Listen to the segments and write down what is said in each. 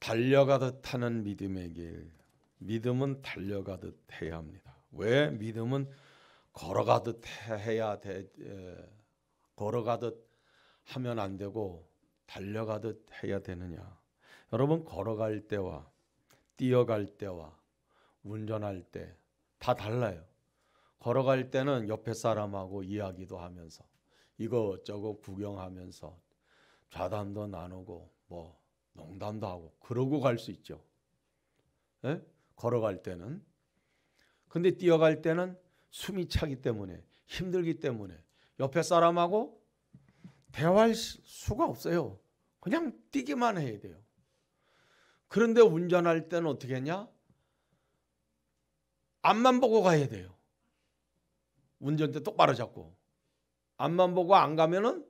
달려가듯 하는 믿음의 길. 믿음은 달려가듯 해야 합니다. 왜 믿음은 걸어가듯 해야 돼 걸어가듯 하면 안 되고 달려가듯 해야 되느냐? 여러분 걸어갈 때와 뛰어갈 때와 운전할 때 다 달라요. 걸어갈 때는 옆에 사람하고 이야기도 하면서 이것저것 구경하면서 좌담도 나누고 뭐 농담도 하고 그러고 갈 수 있죠. 에? 예? 걸어갈 때는 근데 뛰어갈 때는 숨이 차기 때문에 힘들기 때문에 옆에 사람하고 대화할 수가 없어요. 그냥 뛰기만 해야 돼요. 그런데 운전할 때는 어떻게 하냐? 앞만 보고 가야 돼요. 운전대 똑바로 잡고. 앞만 보고 안 가면은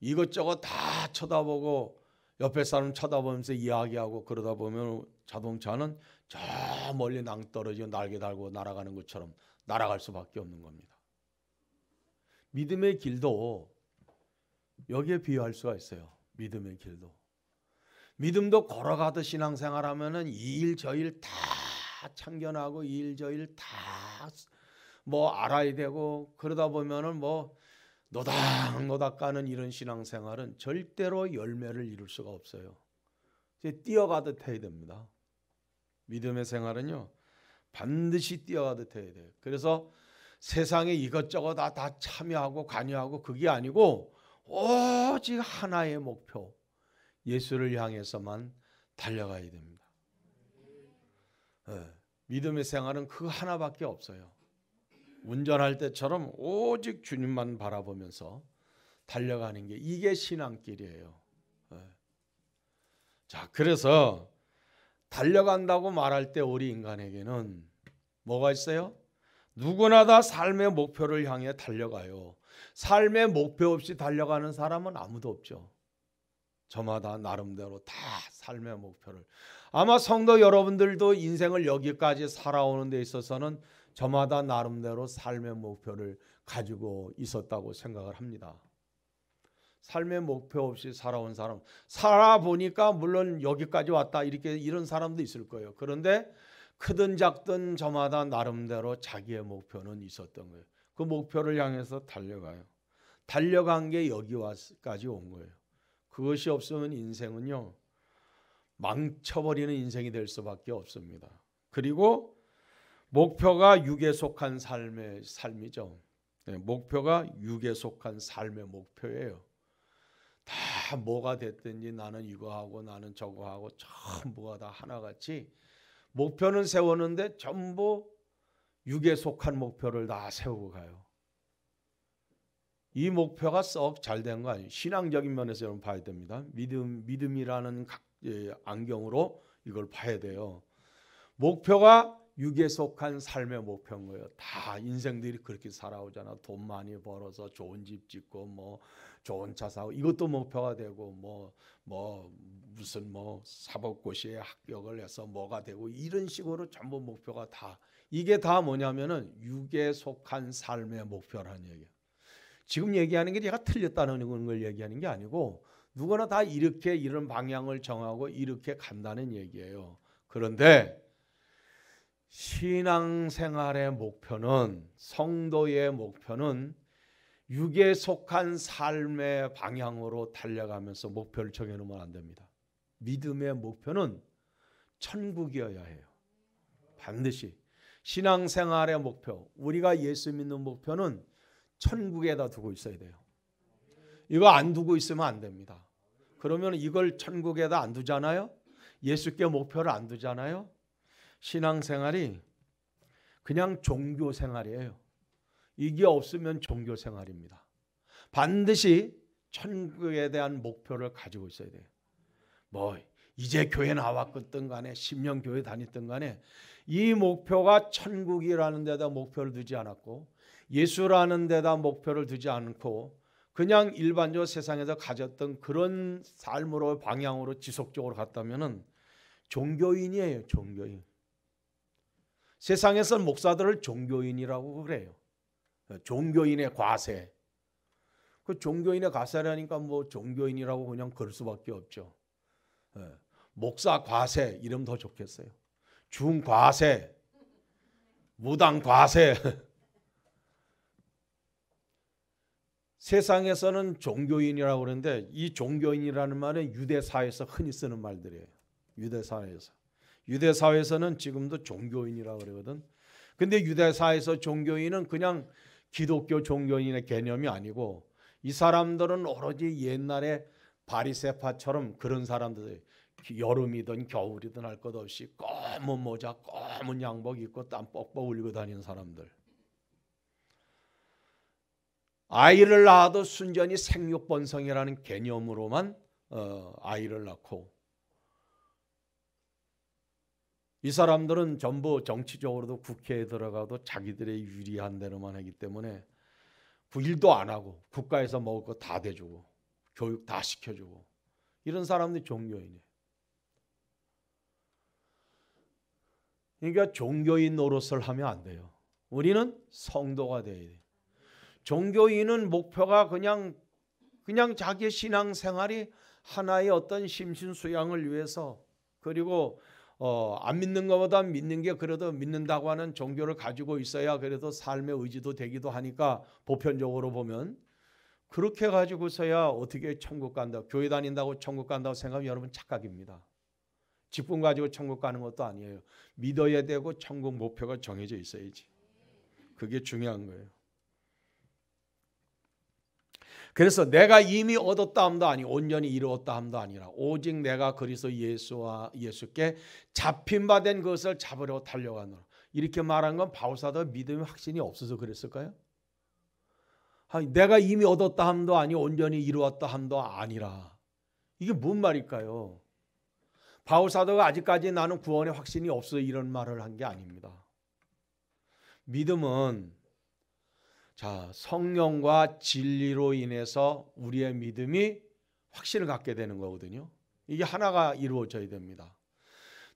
이것저것 다 쳐다보고 옆에 사람 쳐다보면서 이야기하고 그러다 보면 자동차는 저 멀리 낭떨어지고 날개 달고 날아가는 것처럼 날아갈 수밖에 없는 겁니다. 믿음의 길도 여기에 비유할 수가 있어요. 믿음의 길도. 믿음도 걸어가듯 신앙생활 하면은 이 일 저 일 다 참견하고 이 일 저 일 다 뭐 알아야 되고 그러다 보면은 뭐 노닥노닥 가는 이런 신앙생활은 절대로 열매를 이룰 수가 없어요. 이제 뛰어가듯 해야 됩니다. 믿음의 생활은요 반드시 뛰어가듯 해야 돼요. 그래서 세상에 이것저것 다, 다 참여하고 관여하고 그게 아니고 오직 하나의 목표 예수를 향해서만 달려가야 됩니다. 네. 믿음의 생활은 그 하나밖에 없어요. 운전할 때처럼 오직 주님만 바라보면서 달려가는 게 이게 신앙길이에요. 네. 자, 그래서 달려간다고 말할 때 우리 인간에게는 뭐가 있어요? 누구나 다 삶의 목표를 향해 달려가요. 삶의 목표 없이 달려가는 사람은 아무도 없죠. 저마다 나름대로 다 삶의 목표를 아마 성도 여러분들도 인생을 여기까지 살아오는 데 있어서는 저마다 나름대로 삶의 목표를 가지고 있었다고 생각을 합니다. 삶의 목표 없이 살아온 사람 살아보니까 물론 여기까지 왔다 이렇게 이런 사람도 있을 거예요. 그런데 크든 작든 저마다 나름대로 자기의 목표는 있었던 거예요. 그 목표를 향해서 달려가요. 달려간 게 여기까지 온 거예요. 그것이 없으면 인생은요 망쳐버리는 인생이 될 수밖에 없습니다. 그리고 목표가 육에 속한 삶의 삶이죠. 네, 목표가 육에 속한 삶의 목표예요. 다 뭐가 됐든지 나는 이거 하고 나는 저거 하고 전부가 다 하나같이 목표는 세우는데 전부 육에 속한 목표를 다 세우고 가요. 이 목표가 썩 잘된 거 아니에요. 신앙적인 면에서 여러분 봐야 됩니다. 믿음 믿음이라는 각, 예, 안경으로 이걸 봐야 돼요. 목표가 육에 속한 삶의 목표인 거예요. 다 인생들이 그렇게 살아오잖아. 돈 많이 벌어서 좋은 집 짓고 뭐 좋은 차 사고 이것도 목표가 되고 뭐뭐 뭐 무슨 뭐 사법고시에 합격을 해서 뭐가 되고 이런 식으로 전부 목표가 다 이게 다 뭐냐면은 육에 속한 삶의 목표라는 얘기예요. 지금 얘기하는 게 제가 틀렸다는 걸 얘기하는 게 아니고 누구나 다 이렇게 이런 방향을 정하고 이렇게 간다는 얘기예요. 그런데 신앙생활의 목표는 성도의 목표는 육에 속한 삶의 방향으로 달려가면서 목표를 정해놓으면 안 됩니다. 믿음의 목표는 천국이어야 해요. 반드시 신앙생활의 목표, 우리가 예수 믿는 목표는 천국에다 두고 있어야 돼요. 이거 안 두고 있으면 안 됩니다. 그러면 이걸 천국에다 안 두잖아요. 예수께 목표를 안 두잖아요. 신앙생활이 그냥 종교생활이에요. 이게 없으면 종교생활입니다. 반드시 천국에 대한 목표를 가지고 있어야 돼요. 뭐 이제 교회 나왔든 간에 10년 교회 다녔든 간에 이 목표가 천국이라는 데다 목표를 두지 않았고 예수라는 데다 목표를 두지 않고 그냥 일반적으로 세상에서 가졌던 그런 삶으로 방향으로 지속적으로 갔다면은 종교인이에요, 종교인. 세상에서 목사들을 종교인이라고 그래요. 종교인의 과세. 그 종교인의 과세라니까 뭐 종교인이라고 그냥 그 수밖에 없죠. 예. 목사 과세 이름 더 좋겠어요. 중 과세, 무당 과세. 세상에서는 종교인이라고 그러는데 이 종교인이라는 말은 유대 사회에서 흔히 쓰는 말들이에요. 유대 사회에서. 유대 사회에서는 지금도 종교인이라고 그러거든. 근데 유대 사회에서 종교인은 그냥 기독교 종교인의 개념이 아니고 이 사람들은 오로지 옛날에 바리세파처럼 그런 사람들 이 여름이든 겨울이든 할 것 없이 검은 모자, 검은 양복 입고 땀 뻑뻑 울리고 다니는 사람들. 아이를 낳아도 순전히 생육번성이라는 개념으로만 어, 아이를 낳고 이 사람들은 전부 정치적으로도 국회에 들어가도 자기들의 유리한 대로만 하기 때문에 그 일도 안 하고 국가에서 먹을 거 다 대주고 교육 다 시켜주고 이런 사람들이 종교인이에요. 그러니까 종교인 노릇을 하면 안 돼요. 우리는 성도가 돼야 돼요. 종교인은 목표가 그냥 그냥 자기 신앙 생활이 하나의 어떤 심신 수양을 위해서 그리고 어, 안 믿는 것보다 믿는 게 그래도 믿는다고 하는 종교를 가지고 있어야 그래도 삶의 의지도 되기도 하니까 보편적으로 보면 그렇게 가지고서야 어떻게 천국 간다 교회 다닌다고 천국 간다고 생각하면 여러분 착각입니다. 직분 가지고 천국 가는 것도 아니에요. 믿어야 되고 천국 목표가 정해져 있어야지. 그게 중요한 거예요. 그래서 내가 이미 얻었다 함도 아니 온전히 이루었다 함도 아니라 오직 내가 그리스도 예수와 예수께 잡힌 바 된 것을 잡으려 달려가노라. 이렇게 말한 건 바울사도 믿음의 확신이 없어서 그랬을까요? 아, 내가 이미 얻었다 함도 아니 온전히 이루었다 함도 아니라 이게 뭔 말일까요? 바울 사도가 아직까지 나는 구원의 확신이 없어 이런 말을 한 게 아닙니다. 믿음은 자, 성령과 진리로 인해서 우리의 믿음이 확신을 갖게 되는 거거든요. 이게 하나가 이루어져야 됩니다.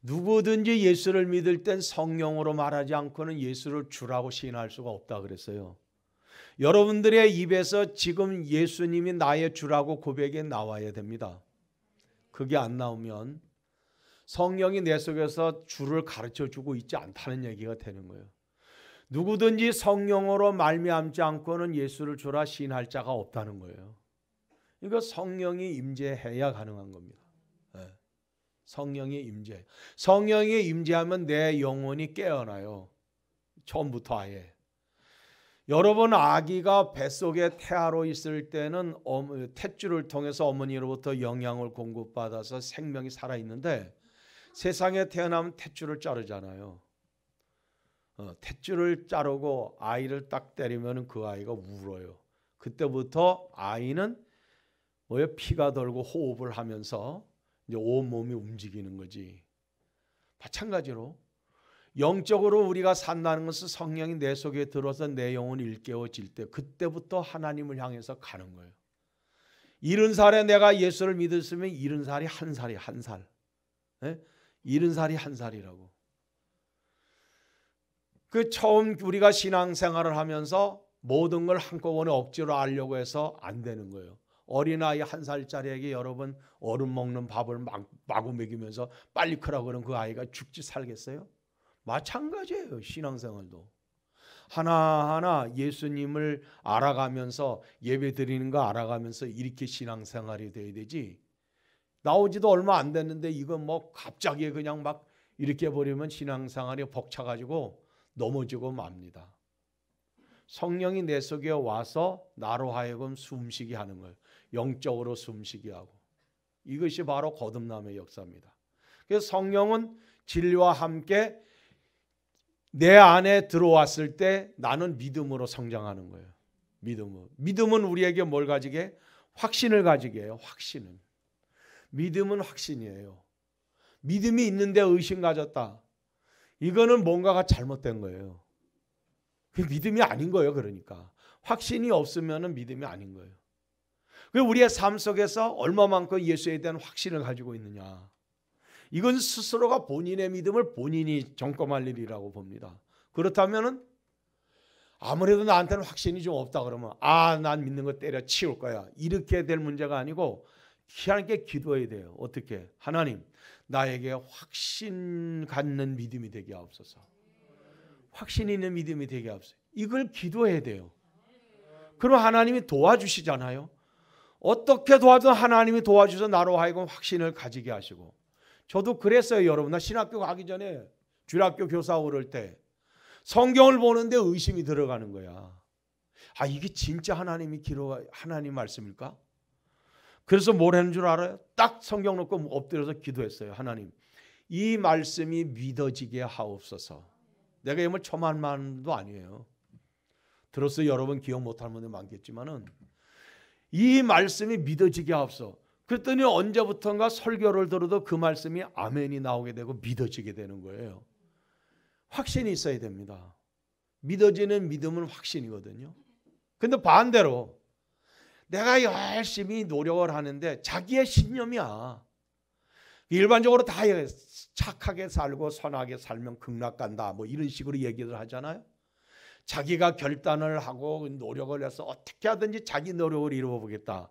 누구든지 예수를 믿을 땐 성령으로 말하지 않고는 예수를 주라고 시인할 수가 없다 그랬어요. 여러분들의 입에서 지금 예수님이 나의 주라고 고백이 나와야 됩니다. 그게 안 나오면 성령이 내 속에서 주를 가르쳐 주고 있지 않다는 얘기가 되는 거예요. 누구든지 성령으로 말미암지 않고는 예수를 주라 시인할 자가 없다는 거예요. 그러니까 성령이 임재해야 가능한 겁니다. 예. 성령이 임재. 성령이 임재하면 내 영혼이 깨어나요. 처음부터 아예. 여러분 아기가 뱃속에 태아로 있을 때는 탯줄을 통해서 어머니로부터 영양을 공급받아서 생명이 살아 있는데 세상에 태어나면 탯줄을 자르잖아요. 어, 탯줄을 자르고 아이를 딱 때리면 그 아이가 울어요. 그때부터 아이는 뭐예 피가 돌고 호흡을 하면서 이제 온 몸이 움직이는 거지. 마찬가지로 영적으로 우리가 산다는 것은 성령이 내 속에 들어서 내영혼 일깨워질 때 그때부터 하나님을 향해서 가는 거예요. 이른 살에 내가 예수를 믿었으면 이른 살이 한 살이 한 살. 예? 이른 살이 한 살이라고. 그 처음 우리가 신앙생활을 하면서 모든 걸 한꺼번에 억지로 알려고 해서 안 되는 거예요. 어린아이 한 살짜리에게 여러분 얼음 먹는 밥을 막, 마구 먹이면서 빨리 크라고 그러그 아이가 죽지 살겠어요? 마찬가지예요. 신앙생활도. 하나하나 예수님을 알아가면서 예배 드리는 거 알아가면서 이렇게 신앙생활이 돼야 되지. 나오지도 얼마 안 됐는데 이건뭐 갑자기 그냥 막 이렇게 버리면 신앙생활이 벅차가지고 넘어지고 맙니다. 성령이 내 속에 와서 나로 하여금 숨쉬게 하는 거 영적으로 숨쉬게 하고. 이것이 바로 거듭남의 역사입니다. 그래서 성령은 진리와 함께 내 안에 들어왔을 때 나는 믿음으로 성장하는 거예요. 믿음은 믿음은 우리에게 뭘 가지게? 확신을 가지게 해요. 확신은. 믿음은 확신이에요. 믿음이 있는데 의심 가졌다. 이거는 뭔가가 잘못된 거예요. 그 믿음이 아닌 거예요. 그러니까 확신이 없으면 믿음이 아닌 거예요. 그 우리의 삶 속에서 얼마만큼 예수에 대한 확신을 가지고 있느냐. 이건 스스로가 본인의 믿음을 본인이 점검할 일이라고 봅니다. 그렇다면 아무래도 나한테는 확신이 좀 없다 그러면 아, 난 믿는 거 때려치울 거야. 이렇게 될 문제가 아니고 희한하게 기도해야 돼요. 어떻게? 하나님, 나에게 확신 갖는 믿음이 되게 하옵소서. 확신 있는 믿음이 되게 하옵소서. 이걸 기도해야 돼요. 그럼 하나님이 도와주시잖아요. 어떻게 도와도 하나님이 도와주셔서 나로 하여금 확신을 가지게 하시고 저도 그랬어요 여러분 나 신학교 가기 전에 주일학교 교사 오를 때 성경을 보는데 의심이 들어가는 거야 아 이게 진짜 하나님이 기록 하나님 말씀일까 그래서 뭘 했는 줄 알아요? 딱 성경 놓고 엎드려서 기도했어요. 하나님, 이 말씀이 믿어지게 하옵소서. 내가 이말 초만만도 아니에요. 들었어 여러분 기억 못하는 분들 많겠지만은 이 말씀이 믿어지게 하옵소. 그랬더니 언제부턴가 설교를 들어도 그 말씀이 아멘이 나오게 되고 믿어지게 되는 거예요. 확신이 있어야 됩니다. 믿어지는 믿음은 확신이거든요. 근데 반대로 내가 열심히 노력을 하는데 자기의 신념이야. 일반적으로 다 착하게 살고 선하게 살면 극락 간다. 뭐 이런 식으로 얘기를 하잖아요. 자기가 결단을 하고 노력을 해서 어떻게 하든지 자기 노력을 이루어 보겠다.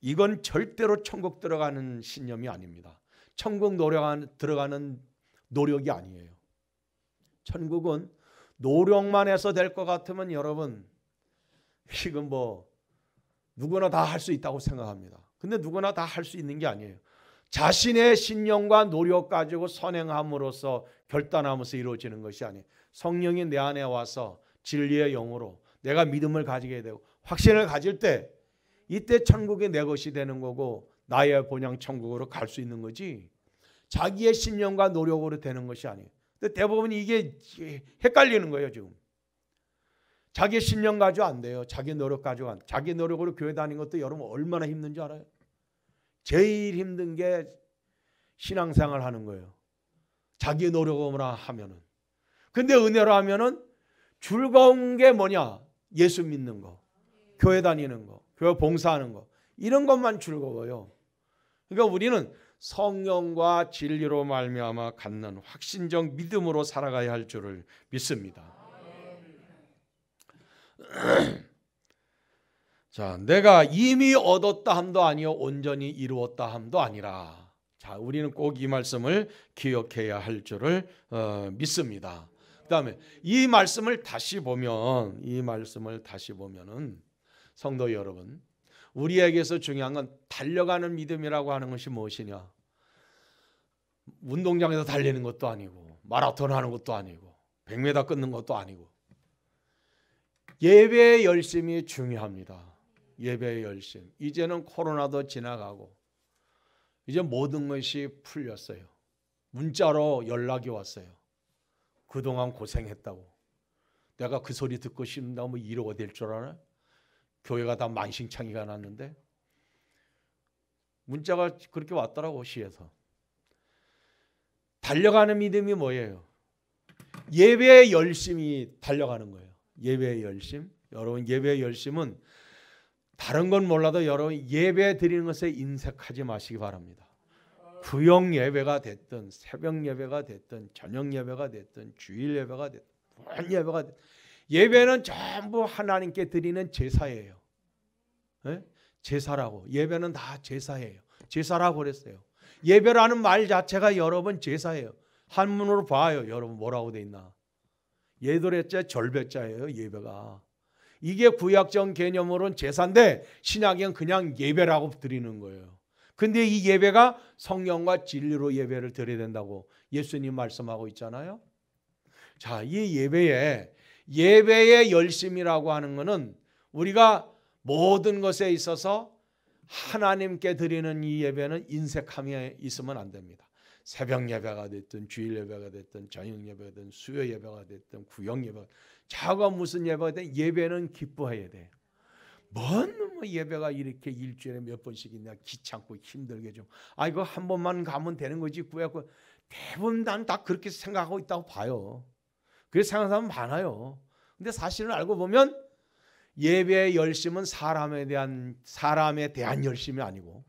이건 절대로 천국 들어가는 신념이 아닙니다. 천국 노력 들어가는 노력이 아니에요. 천국은 노력만 해서 될 것 같으면 여러분 이건 뭐 누구나 다 할 수 있다고 생각합니다. 근데 누구나 다 할 수 있는 게 아니에요. 자신의 신념과 노력 가지고 선행함으로써 결단하면서 이루어지는 것이 아니에요. 성령이 내 안에 와서 진리의 영으로 내가 믿음을 가지게 되고 확신을 가질 때 이때 천국이 내 것이 되는 거고 나의 본향 천국으로 갈 수 있는 거지 자기의 신념과 노력으로 되는 것이 아니에요. 근데 대부분 이게 헷갈리는 거예요 지금. 자기 신념 가지고 안 돼요. 자기 노력 가지고 안 자기 노력으로 교회 다니는 것도 여러분 얼마나 힘든 줄 알아요? 제일 힘든 게 신앙생활 하는 거예요. 자기 노력으로 하면은. 근데 은혜로 하면은 즐거운 게 뭐냐? 예수 믿는 거. 교회 다니는 거. 교회 봉사하는 거. 이런 것만 즐거워요. 그러니까 우리는 성령과 진리로 말미암아 갖는 확신적 믿음으로 살아가야 할 줄을 믿습니다. 자, 내가 이미 얻었다 함도 아니요 온전히 이루었다 함도 아니라. 자, 우리는 꼭 이 말씀을 기억해야 할 줄을 어, 믿습니다. 그다음에 이 말씀을 다시 보면 이 말씀을 다시 보면은 성도 여러분, 우리에게서 중요한 건 달려가는 믿음이라고 하는 것이 무엇이냐? 운동장에서 달리는 것도 아니고 마라톤 하는 것도 아니고 100m 끊는 것도 아니고 예배의 열심이 중요합니다. 예배의 열심. 이제는 코로나도 지나가고 이제 모든 것이 풀렸어요. 문자로 연락이 왔어요. 그동안 고생했다고. 내가 그 소리 듣고 싶나 뭐 1호가 될줄아 교회가 다 만신창이가 났는데 문자가 그렇게 왔더라고 시에서. 달려가는 믿음이 뭐예요? 예배의 열심이 달려가는 거예요. 예배 열심. 여러분 예배 열심은 다른 건 몰라도 여러분 예배 드리는 것에 인색하지 마시기 바랍니다. 구역 예배가 됐든 새벽 예배가 됐든 저녁 예배가 됐든 주일 예배가 됐든 무 예배가 됐든 예배는 전부 하나님께 드리는 제사예요. 네? 제사라고 예배는 다 제사예요. 제사라고 그랬어요. 예배라는 말 자체가 여러분 제사예요. 한문으로 봐요. 여러분 뭐라고 돼 있나? 예돌의자 절배자예요. 예배가. 이게 구약적 개념으로는 제사인데 신약엔 그냥 예배라고 드리는 거예요. 근데 이 예배가 성령과 진리로 예배를 드려야 된다고 예수님 말씀하고 있잖아요. 자, 이 예배에 예배의 열심이라고 하는 것은 우리가 모든 것에 있어서 하나님께 드리는 이 예배는 인색함이 있으면 안 됩니다. 새벽 예배가 됐든 주일 예배가 됐든 저녁 예배가 됐든 수요 예배가 됐든 구역 예배가 자가 무슨 예배가 됐든 예배는 기뻐해야 돼. 뭔뭐 예배가 이렇게 일주일에 몇 번씩 있냐 귀찮고 힘들게 좀. 아 이거 한 번만 가면 되는 거지 구약고 대부분 난다 그렇게 생각하고 있다고 봐요. 그렇게 생각하는 사람 많아요. 근데 사실은 알고 보면 예배의 열심은 사람에 대한 사람에 대한 열심이 아니고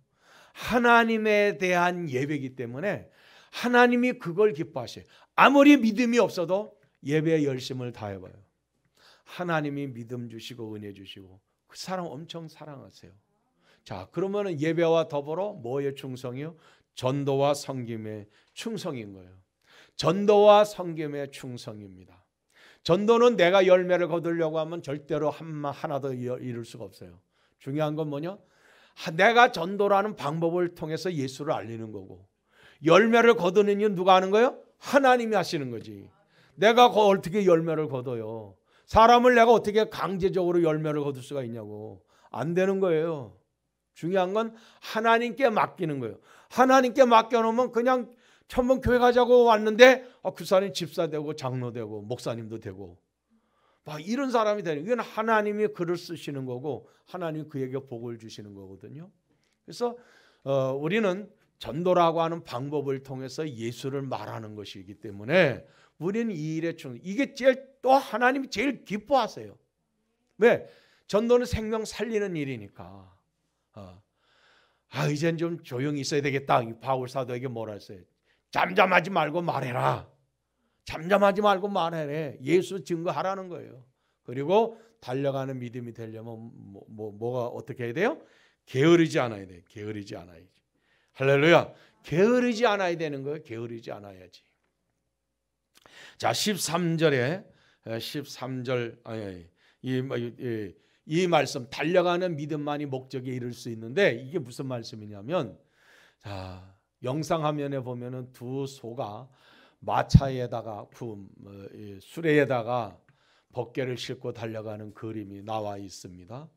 하나님에 대한 예배이기 때문에 하나님이 그걸 기뻐하셔요. 아무리 믿음이 없어도 예배에 열심을 다해봐요. 하나님이 믿음 주시고 은혜 주시고 그 사람 엄청 사랑하세요. 자, 그러면은 예배와 더불어 뭐의 충성이요? 전도와 성김의 충성인 거예요. 전도와 성김의 충성입니다. 전도는 내가 열매를 거두려고 하면 절대로 한, 하나도 이룰 수가 없어요. 중요한 건 뭐냐? 내가 전도라는 방법을 통해서 예수를 알리는 거고 열매를 거두는 일은 누가 하는 거예요? 하나님이 하시는 거지. 내가 어떻게 열매를 거둬요? 사람을 내가 어떻게 강제적으로 열매를 거둘 수가 있냐고. 안 되는 거예요. 중요한 건 하나님께 맡기는 거예요. 하나님께 맡겨놓으면 그냥 천번 교회 가자고 왔는데 아, 그 사람이 집사 되고 장로 되고 목사님도 되고 막 이런 사람이 되는 이건 하나님이 글을 쓰시는 거고 하나님 그에게 복을 주시는 거거든요. 그래서 어, 우리는 전도라고 하는 방법을 통해서 예수를 말하는 것이기 때문에 우리는 이 일에 충 이게 제일 또 하나님이 제일 기뻐하세요. 왜? 전도는 생명 살리는 일이니까. 어. 아 이젠 좀 조용히 있어야 되겠다. 바울 사도에게 뭐라 했어요? 잠잠하지 말고 말해라. 잠잠하지 말고 말해래. 예수 증거하라는 거예요. 그리고 달려가는 믿음이 되려면 뭐, 뭐 뭐가 어떻게 해야 돼요? 게으르지 않아야 돼. 게으르지 않아야지. 할렐루야. 게으르지 않아야 되는 거예요. 게으르지 않아야지. 자, 13절에 13절 아니, 이, 이, 말씀 달려가는 믿음만이 목적에 이를 수 있는데 이게 무슨 말씀이냐면 자, 영상 화면에 보면은 두 소가 마차에다가 그 수레에다가 벗개를 싣고 달려가는 그림이 나와 있습니다.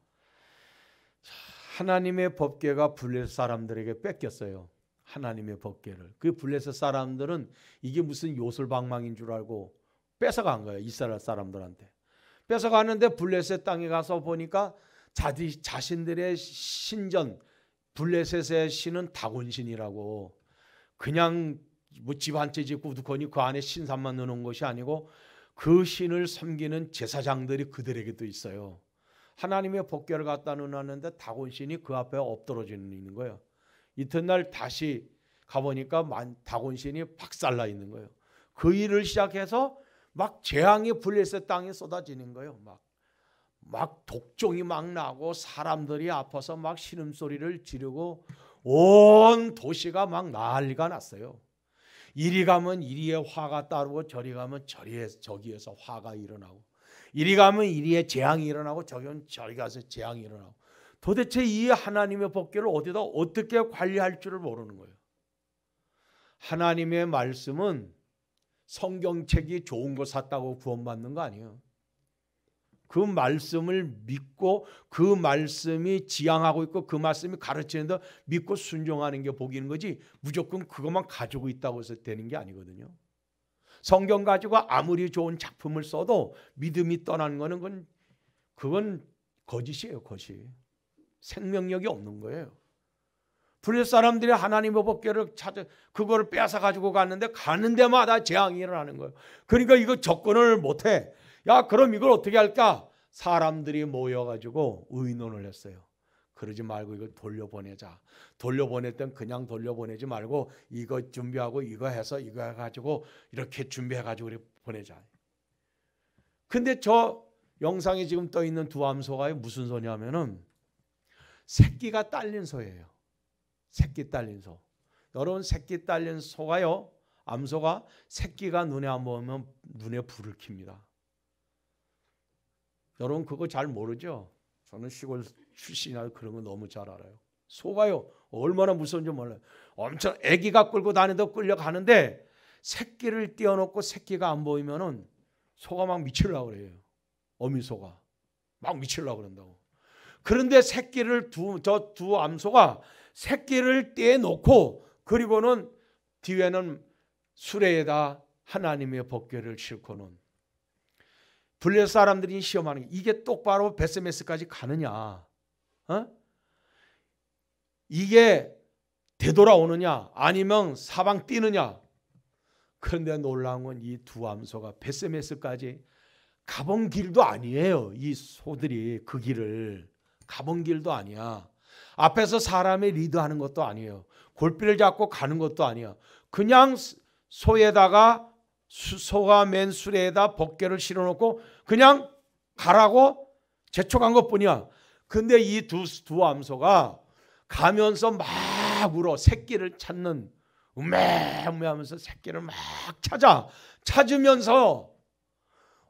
자, 하나님의 법계가 블레셋 사람들에게 뺏겼어요. 하나님의 법계를. 그 블레셋 사람들은 이게 무슨 요술방망인 줄 알고 뺏어간 거예요. 이스라엘 사람들한테. 뺏어가는데 블레셋 땅에 가서 보니까 자디, 자신들의 신전, 블레셋의 신은 다곤신이라고 그냥 뭐집한 채 짓고 두커니그 안에 신산만 넣는 것이 아니고 그 신을 섬기는 제사장들이 그들에게도 있어요. 하나님의 복결을 갖다 놓았는데 다곤신이 그 앞에 엎드러지 있는 거예요. 이튿날 다시 가보니까 다곤신이 박살나 있는 거예요. 그 일을 시작해서 막 재앙이 블레셋 땅에 쏟아지는 거예요. 막, 막 독종이 막 나고 사람들이 아파서 막 신음소리를 지르고 온 도시가 막 난리가 났어요. 이리 가면 이리에 화가 따르고 저리 가면 저리에 저기에서 화가 일어나고 이리 가면 이리에 재앙이 일어나고 저기 면 저기 가서 재앙이 일어나고 도대체 이 하나님의 법궤를 어디다 어떻게 관리할 줄을 모르는 거예요. 하나님의 말씀은 성경책이 좋은 거 샀다고 구원받는 거 아니에요. 그 말씀을 믿고 그 말씀이 지향하고 있고 그 말씀이 가르치는데 믿고 순종하는 게 복인 거지 무조건 그것만 가지고 있다고 해서 되는 게 아니거든요. 성경 가지고 아무리 좋은 작품을 써도 믿음이 떠나는 거는 그건, 그건 거짓이에요, 거짓. 생명력이 없는 거예요. 불렛 사람들이 하나님의 법궤를 찾아 그거를 빼앗아 가지고 갔는데 가는 데마다 재앙이 일어나는 거예요. 그러니까 이거 접근을 못 해. 야, 그럼 이걸 어떻게 할까? 사람들이 모여 가지고 의논을 했어요. 그러지 말고 이거 돌려보내자. 돌려보냈던 그냥 돌려보내지 말고 이거 준비하고 이거 해서 이거 해가지고 이렇게 준비해가지고 우리 보내자. 근데 저 영상에 지금 떠 있는 두 암소가 무슨 소냐면은 새끼가 딸린 소예요. 새끼 딸린 소. 여러분 새끼 딸린 소가요. 암소가 새끼가 눈에 안 보면 눈에 불을 킵니다. 여러분 그거 잘 모르죠? 저는 시골 출신이라 그런 거 너무 잘 알아요. 소가요 얼마나 무서운지 몰라요. 엄청 아기가 끌고 다니도 끌려가는데 새끼를 띄워놓고 새끼가 안 보이면은 소가 막 미칠라 그래요. 어미 소가 막 미칠라 그런다고. 그런데 새끼를 두 저 두 암소가 새끼를 떼놓고 그리고는 뒤에는 수레에다 하나님의 법궤를 싣고는 불레 사람들이 시험하는 게 이게 똑바로 베스메스까지 가느냐? 어? 이게 되돌아오느냐? 아니면 사방 뛰느냐? 그런데 놀라운 건 이 두 암소가 베스메스까지 가본 길도 아니에요. 이 소들이 그 길을 가본 길도 아니야. 앞에서 사람의 리드하는 것도 아니에요. 골피를 잡고 가는 것도 아니야. 그냥 소에다가 수소가 맨수레에다 벗개를 실어놓고 그냥 가라고 재촉한 것뿐이야. 근데 이 두 두 암소가 가면서 막 울어 새끼를 찾는 음메음메 하면서 새끼를 막 찾아 찾으면서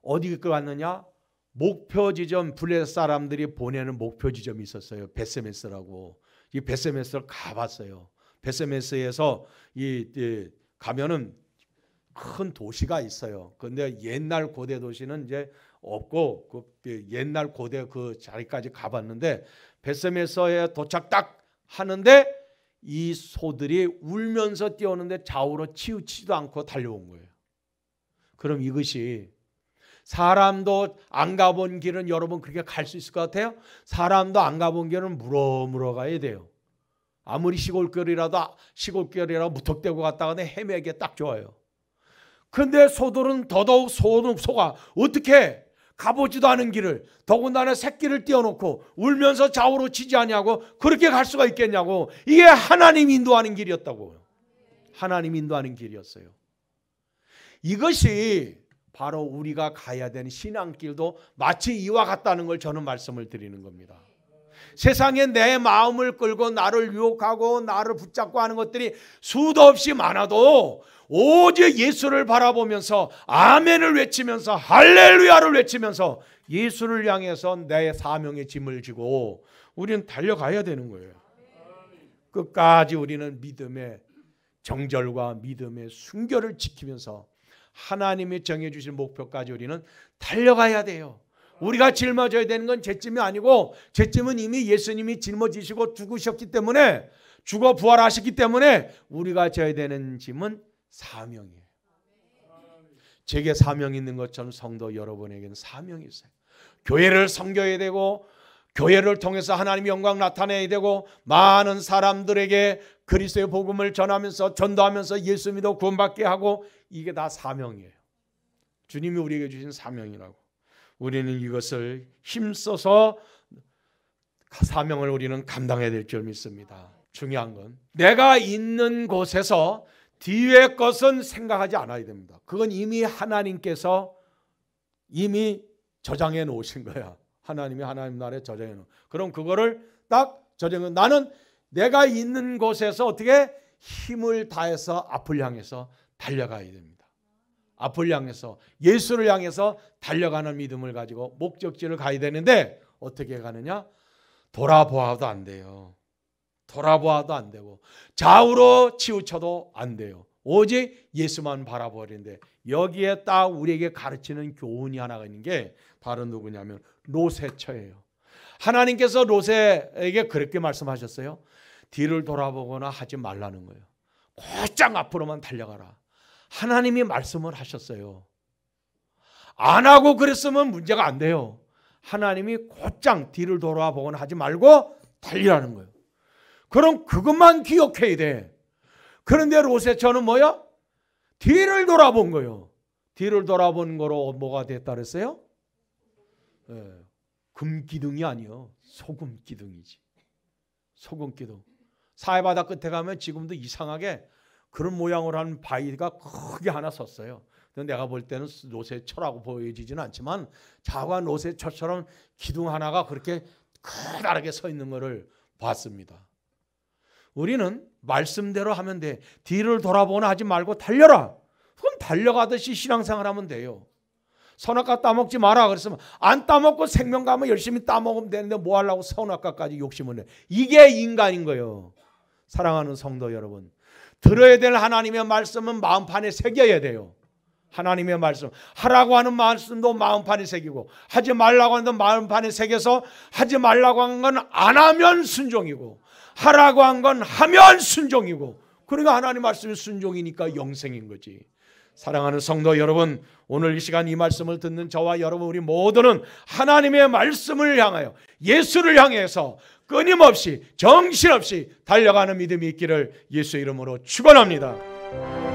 어디까지 왔느냐? 그 목표 지점 블레 사람들이 보내는 목표 지점이 있었어요. 베세메스라고 이 베세메스를 가봤어요. 베세메스에서 이, 이 가면은 큰 도시가 있어요. 근데 옛날 고대 도시는 이제 없고 그 예, 옛날 고대 그 자리까지 가봤는데 베셈에서의 도착 딱 하는데 이 소들이 울면서 뛰어오는데 좌우로 치우치지도 않고 달려온 거예요. 그럼 이것이 사람도 안 가본 길은 여러분 그렇게 갈 수 있을 것 같아요? 사람도 안 가본 길은 물어물어 가야 돼요. 아무리 시골길이라도 시골길이라 무턱대고 갔다가는 헤매기에 딱 좋아요. 그런데 소들은 더더욱 소는 소가 어떻게 가보지도 않은 길을 더군다나 새끼를 띄워놓고 울면서 좌우로 치지 않냐고 그렇게 갈 수가 있겠냐고 이게 하나님 인도하는 길이었다고 하나님 인도하는 길이었어요. 이것이 바로 우리가 가야 되는 신앙길도 마치 이와 같다는 걸 저는 말씀을 드리는 겁니다. 세상에 내 마음을 끌고 나를 유혹하고 나를 붙잡고 하는 것들이 수도 없이 많아도 오직 예수를 바라보면서 아멘을 외치면서 할렐루야를 외치면서 예수를 향해서 내 사명의 짐을 지고 우리는 달려가야 되는 거예요. 끝까지 우리는 믿음의 정절과 믿음의 순결을 지키면서 하나님이 정해주신 목표까지 우리는 달려가야 돼요. 우리가 짊어져야 되는 건 죄짐이 아니고 죄짐은 이미 예수님이 짊어지시고 죽으셨기 때문에 죽어 부활하셨기 때문에 우리가 져야 되는 짐은 사명이에요. 제게 사명 있는 것처럼 성도 여러분에게는 사명이 있어요. 교회를 섬겨야 되고 교회를 통해서 하나님의 영광 나타내야 되고 많은 사람들에게 그리스도의 복음을 전하면서 전도하면서 예수 믿어 구원받게 하고 이게 다 사명이에요. 주님이 우리에게 주신 사명이라고. 우리는 이것을 힘써서 사명을 우리는 감당해야 될 줄 믿습니다. 중요한 건 내가 있는 곳에서 뒤의 것은 생각하지 않아야 됩니다. 그건 이미 하나님께서 이미 저장해 놓으신 거야. 하나님이 하나님 나라에 저장해 놓은. 그럼 그거를 딱 저장해 나는 내가 있는 곳에서 어떻게 힘을 다해서 앞을 향해서 달려가야 됩니다. 앞을 향해서 예수를 향해서 달려가는 믿음을 가지고 목적지를 가야 되는데 어떻게 가느냐? 돌아보아도 안 돼요. 돌아보아도 안 되고 좌우로 치우쳐도 안 돼요. 오직 예수만 바라보는데 여기에 딱 우리에게 가르치는 교훈이 하나가 있는 게 바로 누구냐면 로세처예요. 하나님께서 로세에게 그렇게 말씀하셨어요. 뒤를 돌아보거나 하지 말라는 거예요. 곧장 앞으로만 달려가라. 하나님이 말씀을 하셨어요. 안 하고 그랬으면 문제가 안 돼요. 하나님이 곧장 뒤를 돌아보거나 하지 말고 달리라는 거예요. 그럼 그것만 기억해야 돼. 그런데 로세처는 뭐야? 뒤를 돌아본 거예요. 뒤를 돌아본 거로 뭐가 됐다 그랬어요? 네. 예, 금기둥이 아니요. 소금기둥이지. 소금기둥. 사해바다 끝에 가면 지금도 이상하게 그런 모양으로 한 바위가 크게 하나 섰어요. 근데 내가 볼 때는 노세처라고 보여지지는 않지만 자과 노세처처럼 기둥 하나가 그렇게 커다랗게 서 있는 것을 봤습니다. 우리는 말씀대로 하면 돼. 뒤를 돌아보나 하지 말고 달려라. 그럼 달려가듯이 신앙생활 하면 돼요. 선악과 따먹지 마라. 그랬으면 안 따먹고 생명 가면 열심히 따먹으면 되는데 뭐 하려고 선악과까지 욕심을 내. 이게 인간인 거예요. 사랑하는 성도 여러분. 들어야 될 하나님의 말씀은 마음판에 새겨야 돼요. 하나님의 말씀 하라고 하는 말씀도 마음판에 새기고 하지 말라고 하는 마음판에 새겨서 하지 말라고 한 건 안 하면 순종이고 하라고 한 건 하면 순종이고 그러니까 하나님 말씀이 순종이니까 영생인 거지. 사랑하는 성도 여러분, 오늘 이 시간 이 말씀을 듣는 저와 여러분 우리 모두는 하나님의 말씀을 향하여 예수를 향해서 끊임없이 정신없이 달려가는 믿음이 있기를 예수 이름으로 축원합니다.